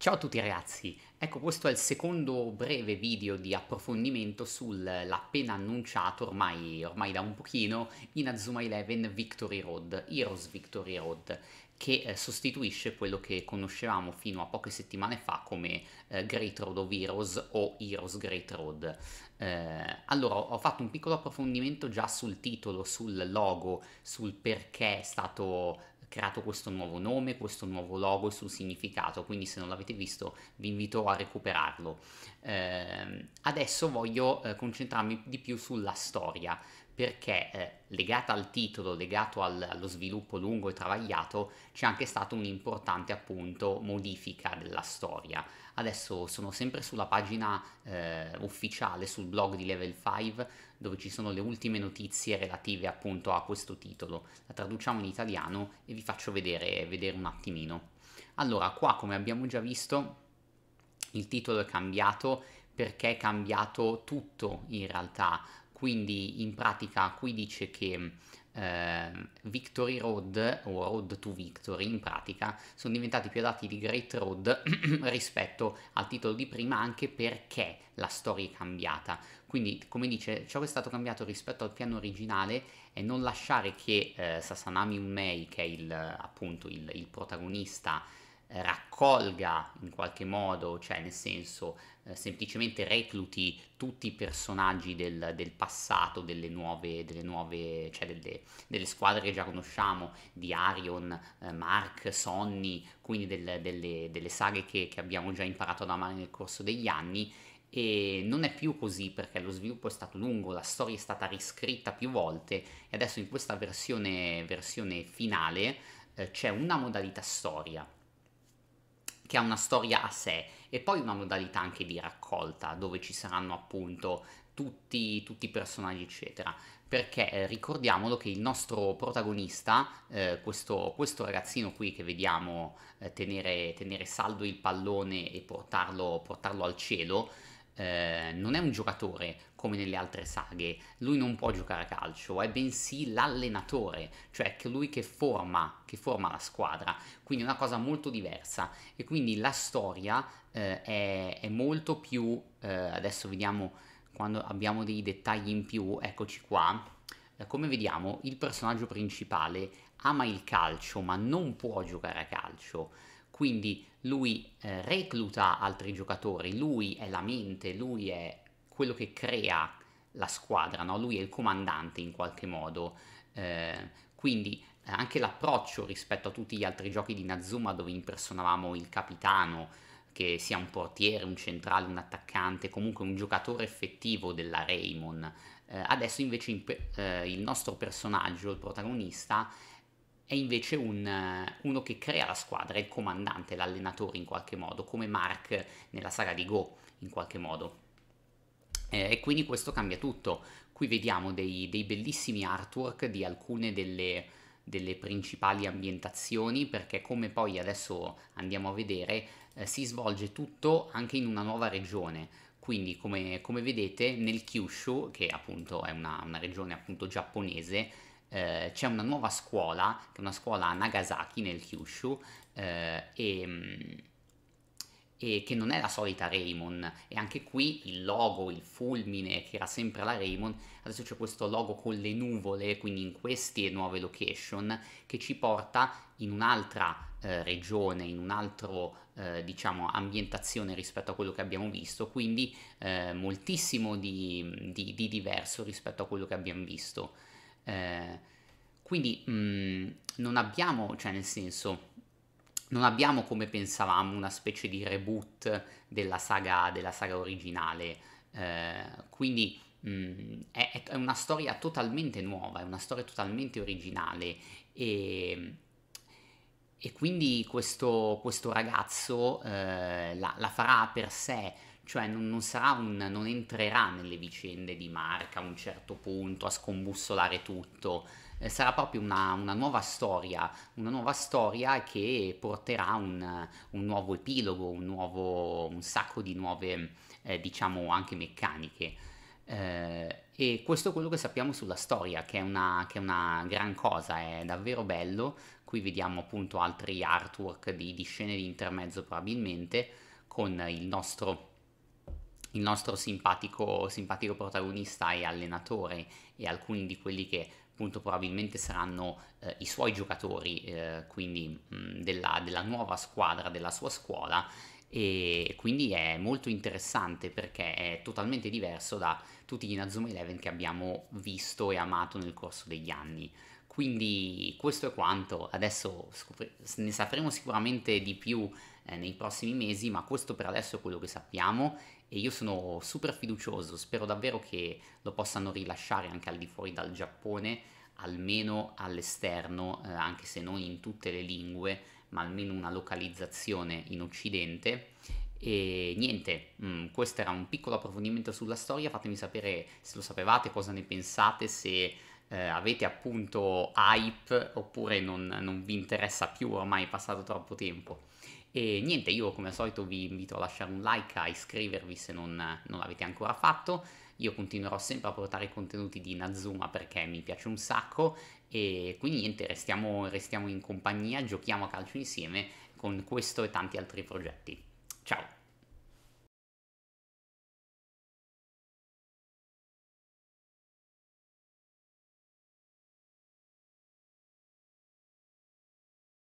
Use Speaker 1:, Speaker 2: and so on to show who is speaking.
Speaker 1: Ciao a tutti ragazzi, ecco questo è il secondo breve video di approfondimento sull'appena annunciato ormai, ormai, da un pochino Inazuma 11 Victory Road, Heroes Victory Road, che eh, sostituisce quello che conoscevamo fino a poche settimane fa come eh, Great Road of Heroes o Heroes Great Road. Eh, allora, ho fatto un piccolo approfondimento già sul titolo, sul logo, sul perché è stato creato questo nuovo nome, questo nuovo logo, e sul significato, quindi se non l'avete visto vi invito a recuperarlo. Eh, adesso voglio eh, concentrarmi di più sulla storia, perché eh, legata al titolo, legato al, allo sviluppo lungo e travagliato, c'è anche stata un'importante appunto modifica della storia. Adesso sono sempre sulla pagina eh, ufficiale sul blog di Level 5 dove ci sono le ultime notizie relative appunto a questo titolo. La traduciamo in italiano e vi faccio vedere, vedere un attimino. Allora, qua come abbiamo già visto il titolo è cambiato perché è cambiato tutto in realtà quindi in pratica qui dice che eh, Victory Road o Road to Victory in pratica sono diventati più adatti di Great Road rispetto al titolo di prima anche perché la storia è cambiata. Quindi come dice ciò che è stato cambiato rispetto al piano originale è non lasciare che eh, Sasanami Unmei che è il, appunto il, il protagonista raccolga in qualche modo, cioè nel senso eh, semplicemente recluti tutti i personaggi del, del passato, delle nuove, delle nuove cioè delle, delle, squadre che già conosciamo, di Arion, eh, Mark, Sonny, quindi del, delle, delle, saghe che, che abbiamo già imparato ad amare nel corso degli anni e non è più così perché lo sviluppo è stato lungo, la storia è stata riscritta più volte e adesso in questa versione, versione finale eh, c'è una modalità storia che ha una storia a sé e poi una modalità anche di raccolta dove ci saranno appunto tutti, tutti i personaggi eccetera perché eh, ricordiamolo che il nostro protagonista, eh, questo, questo, ragazzino qui che vediamo eh, tenere, tenere, saldo il pallone e portarlo, portarlo al cielo, eh, non è un giocatore come nelle altre saghe, lui non può giocare a calcio, è bensì l'allenatore, cioè colui che forma, che forma la squadra, quindi è una cosa molto diversa e quindi la storia eh, è, è, molto più, eh, adesso vediamo quando abbiamo dei dettagli in più, eccoci qua, eh, come vediamo il personaggio principale ama il calcio ma non può giocare a calcio, quindi lui eh, recluta altri giocatori, lui è la mente, lui è quello che crea la squadra, no? lui è il comandante in qualche modo. Eh, quindi eh, anche l'approccio rispetto a tutti gli altri giochi di Nazuma dove impersonavamo il capitano, che sia un portiere, un centrale, un attaccante, comunque un giocatore effettivo della Raymond. Eh, adesso invece in, eh, il nostro personaggio, il protagonista, è invece un, uno che crea la squadra, il comandante, l'allenatore in qualche modo, come Mark nella saga di Go in qualche modo. Eh, e quindi questo cambia tutto. Qui vediamo dei, dei bellissimi artwork di alcune delle, delle, principali ambientazioni, perché come poi adesso andiamo a vedere, eh, si svolge tutto anche in una nuova regione. Quindi come, come vedete nel Kyushu, che appunto è una, una regione appunto giapponese, eh, c'è una nuova scuola, che è una scuola a Nagasaki nel Kyushu, eh, e, mm, e, che non è la solita Raymon, E anche qui il logo, il fulmine che era sempre la Raymon, adesso c'è questo logo con le nuvole, quindi in queste nuove location, che ci porta in un'altra eh, regione, in un'altra altro eh, diciamo ambientazione rispetto a quello che abbiamo visto, quindi eh, moltissimo di, di, di diverso rispetto a quello che abbiamo visto. Eh, quindi mh, mm, non abbiamo, cioè nel senso, non abbiamo come pensavamo una specie di reboot della saga, della saga originale, eh, quindi mh, mm, è, è, una storia totalmente nuova, è una storia totalmente originale e, e quindi questo, questo ragazzo eh, la, la, farà per sé cioè non, non, sarà un, non entrerà nelle vicende di marca a un certo punto a scombussolare tutto, eh, sarà proprio una, una, nuova storia, una nuova storia che porterà un, un nuovo epilogo, un, nuovo, un, sacco di nuove, eh, diciamo, anche meccaniche. Eh, e questo è quello che sappiamo sulla storia, che è, una, che è una gran cosa, è davvero bello. Qui vediamo appunto altri artwork di, di scene di intermezzo probabilmente con il nostro il nostro simpatico, simpatico protagonista e allenatore e alcuni di quelli che appunto probabilmente saranno eh, i suoi giocatori, eh, quindi mh, mm, della, della nuova squadra, della sua scuola e quindi è molto interessante perché è totalmente diverso da tutti gli Inazuma Eleven che abbiamo visto e amato nel corso degli anni. Quindi questo è quanto, adesso scopri- ne sapremo sicuramente di più eh, nei prossimi mesi, ma questo per adesso è quello che sappiamo e io sono super fiducioso, spero davvero che lo possano rilasciare anche al di fuori dal Giappone, almeno all'esterno, eh, anche se non in tutte le lingue, ma almeno una localizzazione in Occidente. E niente, mh, mm, questo era un piccolo approfondimento sulla storia, fatemi sapere se lo sapevate, cosa ne pensate, se eh, avete appunto hype oppure non, non vi interessa più, ormai è passato troppo tempo. E niente, io come al solito vi invito a lasciare un like, a iscrivervi se non, non l'avete ancora fatto. Io continuerò sempre a portare i contenuti di Nazuma perché mi piace un sacco e quindi niente, restiamo, restiamo in compagnia, giochiamo a calcio insieme con questo e tanti altri progetti. Ciao!